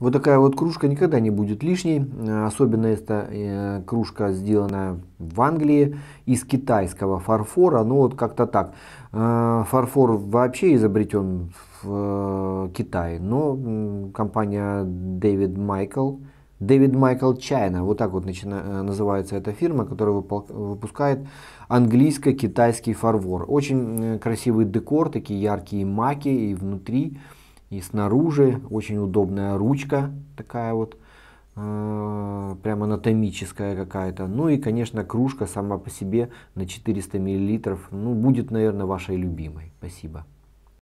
Вот такая вот кружка никогда не будет лишней, э, особенно это э, кружка сделана в Англии из китайского фарфора, ну вот как-то так. Э, фарфор вообще изобретен в Китае, но компания Дэвид Майкл, Дэвид Майкл Чайна, вот так вот начина, называется эта фирма, которая выпускает английско-китайский фарфор. Очень красивый декор, такие яркие маки и внутри и снаружи. Очень удобная ручка такая вот, э, прям анатомическая какая-то. Ну и, конечно, кружка сама по себе на 400 миллилитров, ну, будет, наверное, вашей любимой. Спасибо.